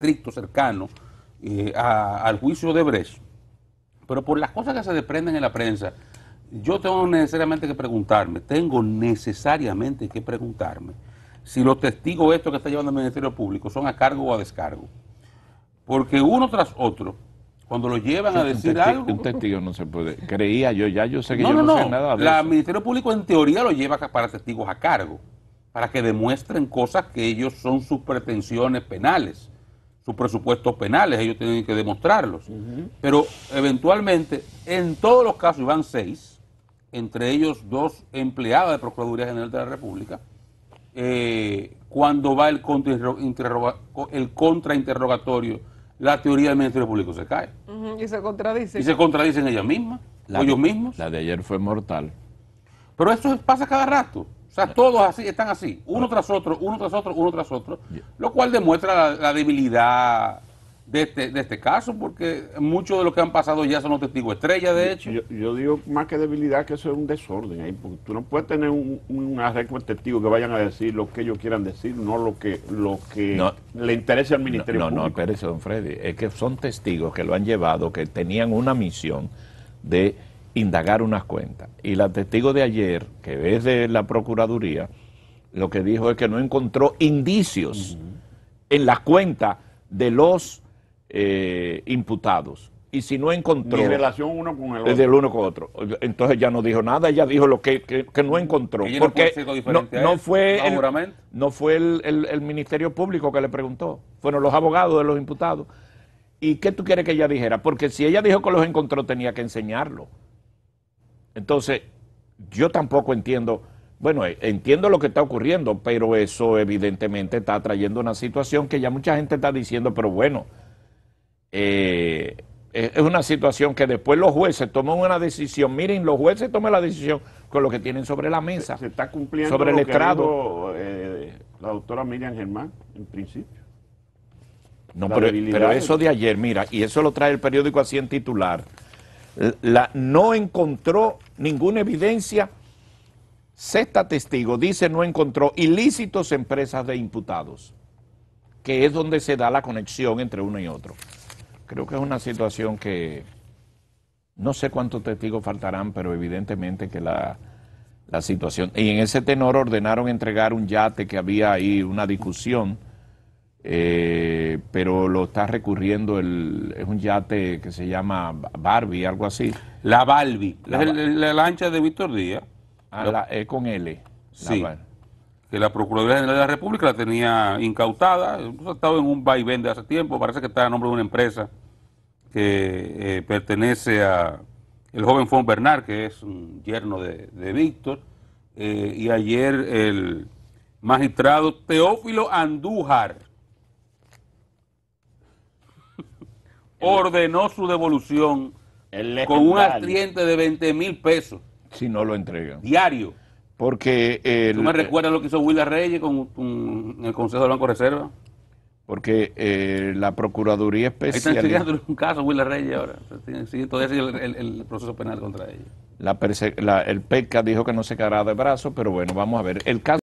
estricto, cercano eh, al juicio de Brecht, pero por las cosas que se desprenden en la prensa, yo tengo necesariamente que preguntarme, tengo necesariamente que preguntarme si los testigos estos que está llevando el Ministerio Público son a cargo o a descargo. Porque uno tras otro, cuando lo llevan a decir algo... Un testigo no se puede. Creía yo, ya yo sé que no, yo no, no nada La, El Ministerio Público en teoría lo lleva para testigos a cargo, para que demuestren cosas que ellos son sus pretensiones penales sus presupuestos penales, ellos tienen que demostrarlos. Pero eventualmente, en todos los casos, van seis, entre ellos dos empleados de Procuraduría General de la República, eh, cuando va el, contrainterrogatorio, la teoría del Ministerio Público se cae. Y se contradicen. Y se contradicen ellas mismas, o ellos mismos. La de ayer fue mortal. Pero eso pasa cada rato sea, todos así, están así, uno tras otro, uno tras otro, uno tras otro, lo cual demuestra la, debilidad este, de este, caso, porque muchos de los que han pasado ya son los testigos estrella, de hecho. Yo, digo más que debilidad que eso es un desorden ahí, porque tú no puedes tener un, un de testigos que vayan a decir lo que ellos quieran decir, no lo que lo que le interese al Ministerio no, no, No, no, espérese, don Freddy, es que son testigos que lo han llevado, que tenían una misión de indagar unas cuentas. Y la testigo de ayer, que es de la Procuraduría, lo que dijo es que no encontró indicios en las cuentas de los eh, imputados. Y si no encontró... relación uno con el otro. Del uno con otro. Entonces ya no dijo nada, ella dijo lo que, no encontró. porque no, fue no fue el Ministerio Público que le preguntó, fueron los abogados de los imputados. ¿Y qué tú quieres que ella dijera? Porque si ella dijo que los encontró, tenía que enseñarlo. Entonces, yo tampoco entiendo, bueno, eh, entiendo lo que está ocurriendo, pero eso evidentemente está trayendo una situación que ya mucha gente está diciendo, pero bueno, eh, es una situación que después los jueces toman una decisión. Miren, los jueces toman la decisión con lo que tienen sobre la mesa. Se, está cumpliendo sobre el estrado. Eh, la doctora Miriam Germán, en principio. No, pero, eso de ayer, mira, y eso lo trae el periódico así en titular la, no encontró ninguna evidencia. Sexta testigo dice no encontró ilícitos empresas de imputados, que es donde se da la conexión entre uno y otro. Creo que es una situación que no sé cuántos testigos faltarán, pero evidentemente que la, la situación... Y en ese tenor ordenaron entregar un yate que había ahí, una discusión eh, pero lo está recurriendo, el, es un yate que se llama Barbie, algo así. La Balbi la, lancha de Víctor Díaz. Ah, la, es con L. Sí, que la Procuraduría General de la República la tenía incautada, ha estado en un vaivén de hace tiempo, parece que está a nombre de una empresa que eh, pertenece a el joven Fon Bernard, que es un yerno de, Víctor, eh, y ayer el magistrado Teófilo Andújar, ordenó su devolución con un atriente de 20 mil pesos. Si no lo entregan. Diario. Porque. ¿Tú me recuerdas lo que hizo Willa Reyes con, el Consejo del Banco Reserva? Porque eh, la Procuraduría Especial. Ahí están un caso Willa Reyes ahora. todavía el, proceso penal contra ella. el PECA dijo que no se quedará de brazos, pero bueno, vamos a ver. El caso.